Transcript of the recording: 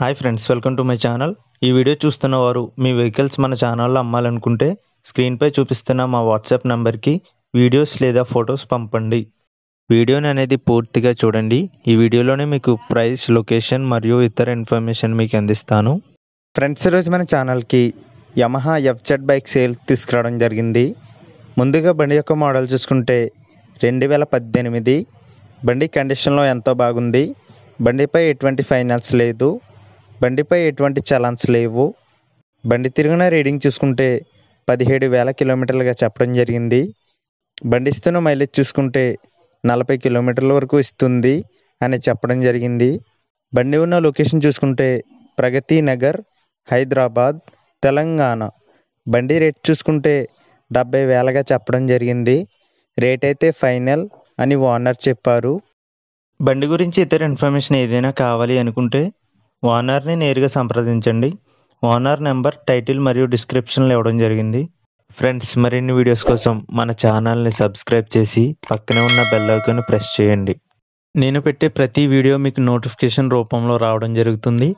hi friends welcome to my channel ఈ video చూస్తున్న వారు మీ వెహికల్స్ మన ఛానల్లో అమ్మాలనుకుంటే స్క్రీన్పై చూపిస్తున్న మా వాట్సాప్ నెంబర్కి వీడియోస్ లేదా ఫొటోస్ పంపండి వీడియోని అనేది పూర్తిగా చూడండి ఈ వీడియోలోనే మీకు ప్రైస్ లొకేషన్ మరియు ఇతర ఇన్ఫర్మేషన్ మీకు అందిస్తాను ఫ్రెండ్స్ ఈరోజు మన ఛానల్కి యమహా ఎఫ్జెడ్ బైక్ సేల్ తీసుకురావడం జరిగింది ముందుగా బండి యొక్క మోడల్ చూసుకుంటే రెండు వేల పద్దెనిమిది బండి కండిషన్లో ఎంతో బాగుంది బండిపై ఎటువంటి ఫైనాన్స్ లేదు బండిపై ఎటువంటి చలాన్స్ లేవు బండి తిరిగిన రీడింగ్ చూసుకుంటే పదిహేడు వేల కిలోమీటర్లుగా చెప్పడం జరిగింది బండి ఇస్తున్న మైలేజ్ చూసుకుంటే నలభై కిలోమీటర్ల వరకు ఇస్తుంది అని చెప్పడం జరిగింది బండి ఉన్న లొకేషన్ చూసుకుంటే ప్రగతి నగర్ హైదరాబాద్ తెలంగాణ బండి రేట్ చూసుకుంటే డెబ్బై వేలగా చెప్పడం జరిగింది రేట్ అయితే ఫైనల్ అని ఓనర్ చెప్పారు బండి గురించి ఇతర ఇన్ఫర్మేషన్ ఏదైనా కావాలి అనుకుంటే ఓనర్ని నేరుగా సంప్రదించండి ఓనర్ నెంబర్ టైటిల్ మరియు డిస్క్రిప్షన్లో ఇవ్వడం జరిగింది ఫ్రెండ్స్ మరిన్ని వీడియోస్ కోసం మన ఛానల్ని సబ్స్క్రైబ్ చేసి పక్కనే ఉన్న బెల్ ఐకాన్ ప్రెస్ చేయండి నేను పెట్టే ప్రతి వీడియో మీకు నోటిఫికేషన్ రూపంలో రావడం జరుగుతుంది